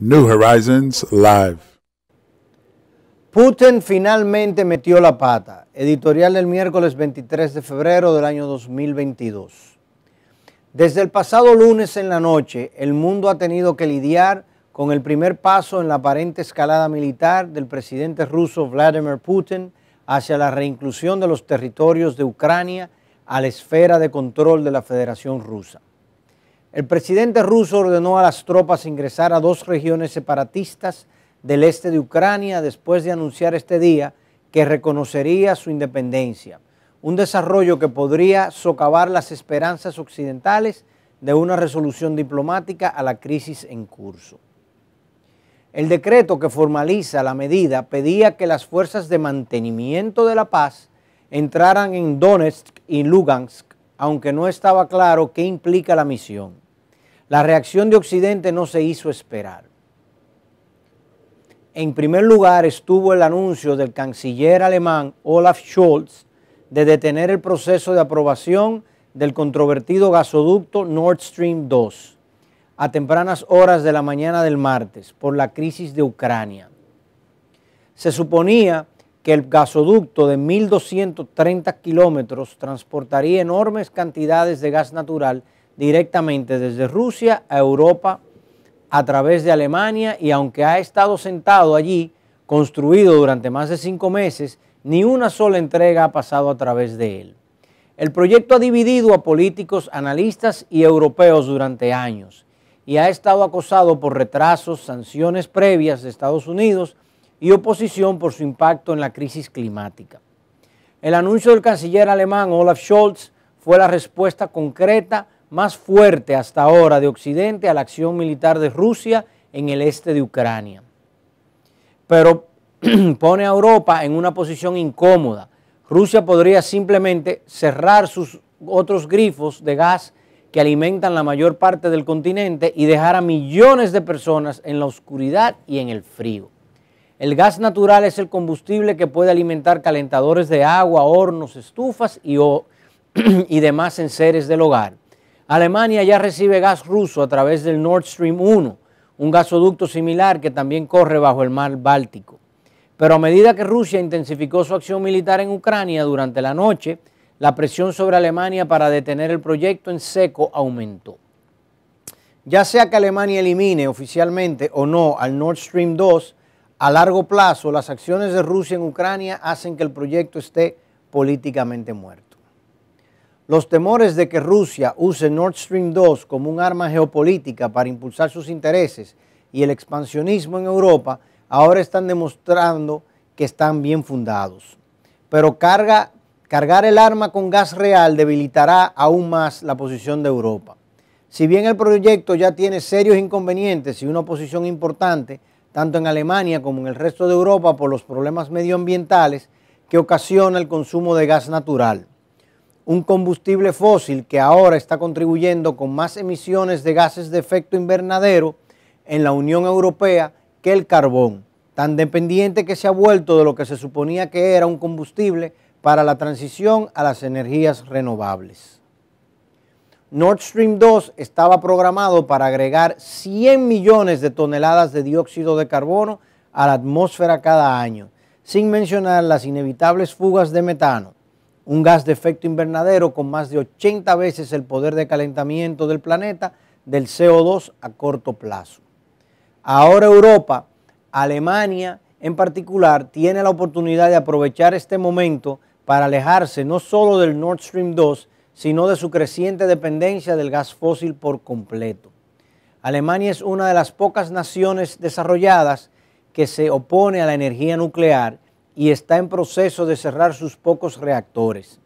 New Horizons Live. Putin finalmente metió la pata. Editorial del miércoles 23 de febrero del año 2022. Desde el pasado lunes en la noche, el mundo ha tenido que lidiar con el primer paso en la aparente escalada militar del presidente ruso Vladimir Putin hacia la reinclusión de los territorios de Ucrania a la esfera de control de la Federación Rusa. El presidente ruso ordenó a las tropas ingresar a dos regiones separatistas del este de Ucrania después de anunciar este día que reconocería su independencia, un desarrollo que podría socavar las esperanzas occidentales de una resolución diplomática a la crisis en curso. El decreto que formaliza la medida pedía que las fuerzas de mantenimiento de la paz entraran en Donetsk y Lugansk, aunque no estaba claro qué implica la misión. La reacción de Occidente no se hizo esperar. En primer lugar estuvo el anuncio del canciller alemán Olaf Scholz de detener el proceso de aprobación del controvertido gasoducto Nord Stream 2 a tempranas horas de la mañana del martes por la crisis de Ucrania. Se suponía que el gasoducto de 1.230 kilómetros transportaría enormes cantidades de gas natural directamente desde Rusia a Europa a través de Alemania y aunque ha estado sentado allí, construido durante más de cinco meses, ni una sola entrega ha pasado a través de él. El proyecto ha dividido a políticos, analistas y europeos durante años y ha estado acosado por retrasos, sanciones previas de Estados Unidos y oposición por su impacto en la crisis climática. El anuncio del canciller alemán Olaf Scholz fue la respuesta concreta más fuerte hasta ahora de Occidente a la acción militar de Rusia en el este de Ucrania. Pero pone a Europa en una posición incómoda. Rusia podría simplemente cerrar sus otros grifos de gas que alimentan la mayor parte del continente y dejar a millones de personas en la oscuridad y en el frío. El gas natural es el combustible que puede alimentar calentadores de agua, hornos, estufas y, y demás enseres del hogar. Alemania ya recibe gas ruso a través del Nord Stream 1, un gasoducto similar que también corre bajo el mar Báltico. Pero a medida que Rusia intensificó su acción militar en Ucrania durante la noche, la presión sobre Alemania para detener el proyecto en seco aumentó. Ya sea que Alemania elimine oficialmente o no al Nord Stream 2, a largo plazo las acciones de Rusia en Ucrania hacen que el proyecto esté políticamente muerto. Los temores de que Rusia use Nord Stream 2 como un arma geopolítica para impulsar sus intereses y el expansionismo en Europa ahora están demostrando que están bien fundados. Pero cargar el arma con gas real debilitará aún más la posición de Europa. Si bien el proyecto ya tiene serios inconvenientes y una oposición importante, tanto en Alemania como en el resto de Europa por los problemas medioambientales que ocasiona el consumo de gas natural un combustible fósil que ahora está contribuyendo con más emisiones de gases de efecto invernadero en la Unión Europea que el carbón, tan dependiente que se ha vuelto de lo que se suponía que era un combustible para la transición a las energías renovables. Nord Stream 2 estaba programado para agregar 100 millones de toneladas de dióxido de carbono a la atmósfera cada año, sin mencionar las inevitables fugas de metano un gas de efecto invernadero con más de 80 veces el poder de calentamiento del planeta del CO2 a corto plazo. Ahora Europa, Alemania en particular, tiene la oportunidad de aprovechar este momento para alejarse no solo del Nord Stream 2, sino de su creciente dependencia del gas fósil por completo. Alemania es una de las pocas naciones desarrolladas que se opone a la energía nuclear y está en proceso de cerrar sus pocos reactores.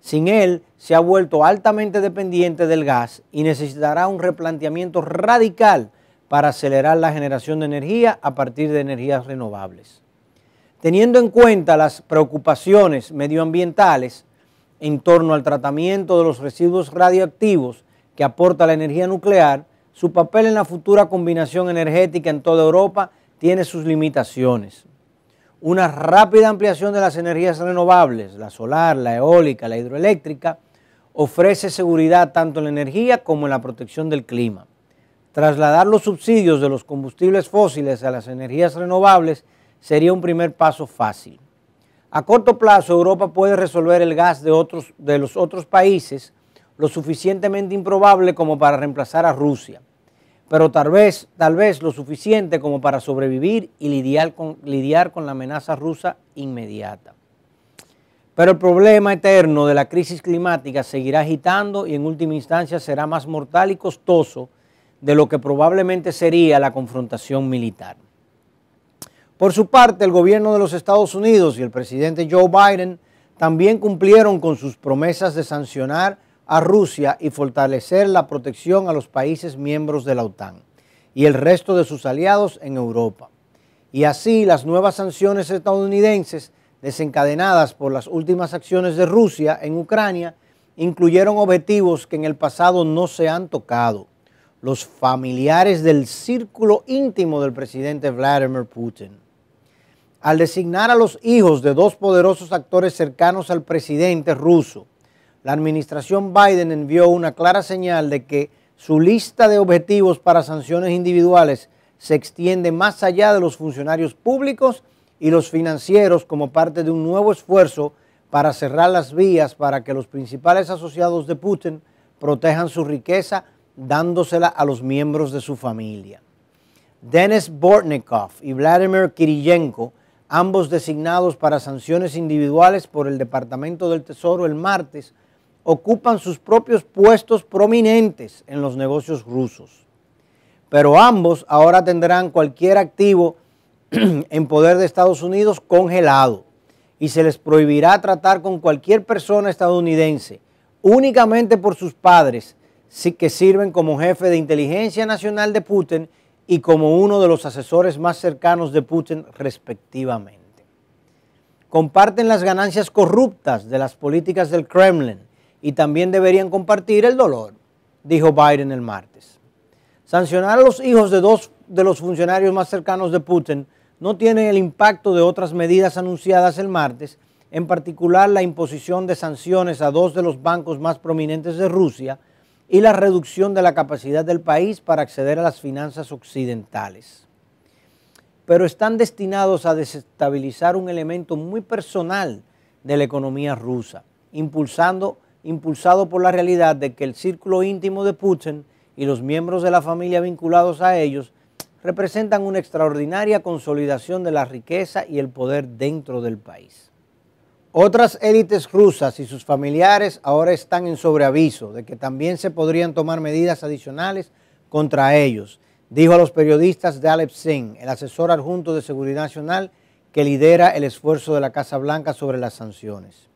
Sin él, se ha vuelto altamente dependiente del gas y necesitará un replanteamiento radical para acelerar la generación de energía a partir de energías renovables. Teniendo en cuenta las preocupaciones medioambientales en torno al tratamiento de los residuos radioactivos que aporta la energía nuclear, su papel en la futura combinación energética en toda Europa tiene sus limitaciones una rápida ampliación de las energías renovables, la solar, la eólica, la hidroeléctrica, ofrece seguridad tanto en la energía como en la protección del clima. Trasladar los subsidios de los combustibles fósiles a las energías renovables sería un primer paso fácil. A corto plazo, Europa puede resolver el gas de, otros, de los otros países lo suficientemente improbable como para reemplazar a Rusia pero tal vez, tal vez lo suficiente como para sobrevivir y lidiar con, lidiar con la amenaza rusa inmediata. Pero el problema eterno de la crisis climática seguirá agitando y en última instancia será más mortal y costoso de lo que probablemente sería la confrontación militar. Por su parte, el gobierno de los Estados Unidos y el presidente Joe Biden también cumplieron con sus promesas de sancionar a Rusia y fortalecer la protección a los países miembros de la OTAN y el resto de sus aliados en Europa. Y así las nuevas sanciones estadounidenses desencadenadas por las últimas acciones de Rusia en Ucrania incluyeron objetivos que en el pasado no se han tocado, los familiares del círculo íntimo del presidente Vladimir Putin. Al designar a los hijos de dos poderosos actores cercanos al presidente ruso, la administración Biden envió una clara señal de que su lista de objetivos para sanciones individuales se extiende más allá de los funcionarios públicos y los financieros como parte de un nuevo esfuerzo para cerrar las vías para que los principales asociados de Putin protejan su riqueza dándosela a los miembros de su familia. Denis Bortnikov y Vladimir Kirillenko, ambos designados para sanciones individuales por el Departamento del Tesoro el martes, ocupan sus propios puestos prominentes en los negocios rusos. Pero ambos ahora tendrán cualquier activo en poder de Estados Unidos congelado y se les prohibirá tratar con cualquier persona estadounidense únicamente por sus padres, que sirven como jefe de inteligencia nacional de Putin y como uno de los asesores más cercanos de Putin respectivamente. Comparten las ganancias corruptas de las políticas del Kremlin y también deberían compartir el dolor, dijo Biden el martes. Sancionar a los hijos de dos de los funcionarios más cercanos de Putin no tiene el impacto de otras medidas anunciadas el martes, en particular la imposición de sanciones a dos de los bancos más prominentes de Rusia y la reducción de la capacidad del país para acceder a las finanzas occidentales. Pero están destinados a desestabilizar un elemento muy personal de la economía rusa, impulsando impulsado por la realidad de que el círculo íntimo de Putin y los miembros de la familia vinculados a ellos representan una extraordinaria consolidación de la riqueza y el poder dentro del país. Otras élites rusas y sus familiares ahora están en sobreaviso de que también se podrían tomar medidas adicionales contra ellos, dijo a los periodistas de Alep Singh, el asesor adjunto de Seguridad Nacional que lidera el esfuerzo de la Casa Blanca sobre las sanciones.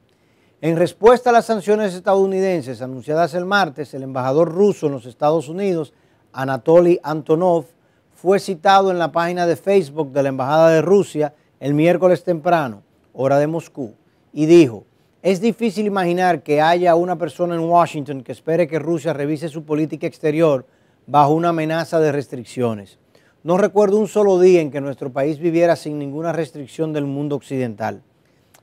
En respuesta a las sanciones estadounidenses anunciadas el martes, el embajador ruso en los Estados Unidos, Anatoly Antonov, fue citado en la página de Facebook de la Embajada de Rusia el miércoles temprano, hora de Moscú, y dijo, es difícil imaginar que haya una persona en Washington que espere que Rusia revise su política exterior bajo una amenaza de restricciones. No recuerdo un solo día en que nuestro país viviera sin ninguna restricción del mundo occidental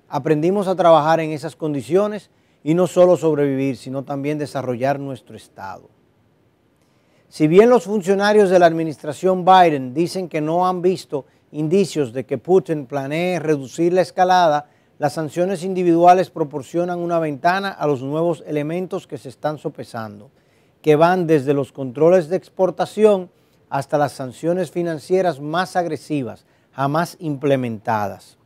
aprendimos a trabajar en esas condiciones y no solo sobrevivir, sino también desarrollar nuestro Estado. Si bien los funcionarios de la administración Biden dicen que no han visto indicios de que Putin planee reducir la escalada, las sanciones individuales proporcionan una ventana a los nuevos elementos que se están sopesando, que van desde los controles de exportación hasta las sanciones financieras más agresivas, jamás implementadas.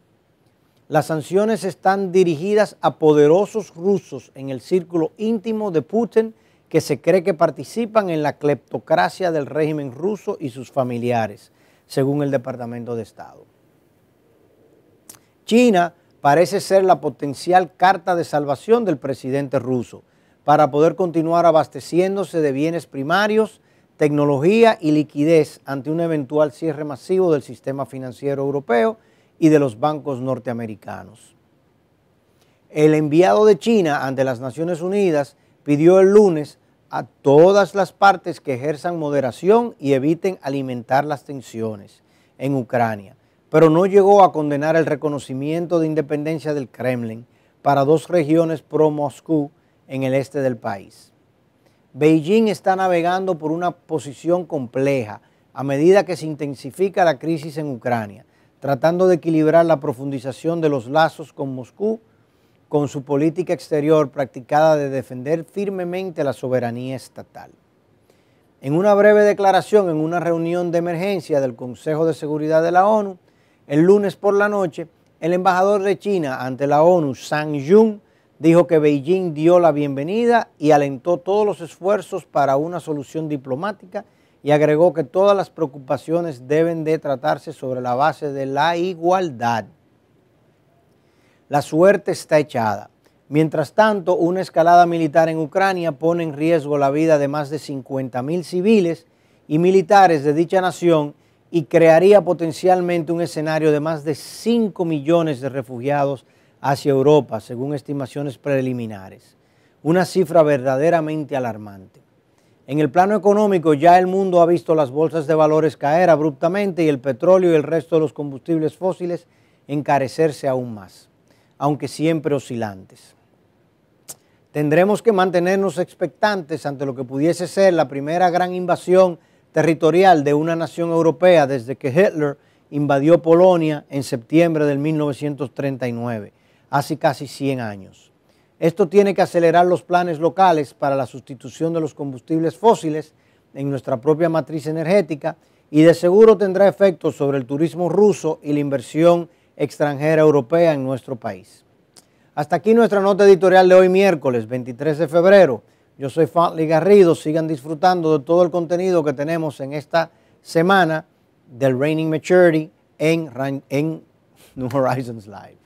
Las sanciones están dirigidas a poderosos rusos en el círculo íntimo de Putin que se cree que participan en la cleptocracia del régimen ruso y sus familiares, según el Departamento de Estado. China parece ser la potencial carta de salvación del presidente ruso para poder continuar abasteciéndose de bienes primarios, tecnología y liquidez ante un eventual cierre masivo del sistema financiero europeo y de los bancos norteamericanos. El enviado de China ante las Naciones Unidas pidió el lunes a todas las partes que ejerzan moderación y eviten alimentar las tensiones en Ucrania, pero no llegó a condenar el reconocimiento de independencia del Kremlin para dos regiones pro-Moscú en el este del país. Beijing está navegando por una posición compleja a medida que se intensifica la crisis en Ucrania, tratando de equilibrar la profundización de los lazos con Moscú con su política exterior practicada de defender firmemente la soberanía estatal. En una breve declaración en una reunión de emergencia del Consejo de Seguridad de la ONU, el lunes por la noche, el embajador de China ante la ONU, Zhang Yun, dijo que Beijing dio la bienvenida y alentó todos los esfuerzos para una solución diplomática y agregó que todas las preocupaciones deben de tratarse sobre la base de la igualdad. La suerte está echada. Mientras tanto, una escalada militar en Ucrania pone en riesgo la vida de más de 50.000 civiles y militares de dicha nación y crearía potencialmente un escenario de más de 5 millones de refugiados hacia Europa, según estimaciones preliminares. Una cifra verdaderamente alarmante. En el plano económico ya el mundo ha visto las bolsas de valores caer abruptamente y el petróleo y el resto de los combustibles fósiles encarecerse aún más, aunque siempre oscilantes. Tendremos que mantenernos expectantes ante lo que pudiese ser la primera gran invasión territorial de una nación europea desde que Hitler invadió Polonia en septiembre de 1939, hace casi 100 años. Esto tiene que acelerar los planes locales para la sustitución de los combustibles fósiles en nuestra propia matriz energética y de seguro tendrá efectos sobre el turismo ruso y la inversión extranjera europea en nuestro país. Hasta aquí nuestra nota editorial de hoy miércoles 23 de febrero. Yo soy Fadli Garrido. Sigan disfrutando de todo el contenido que tenemos en esta semana del Raining Maturity en New Horizons Live.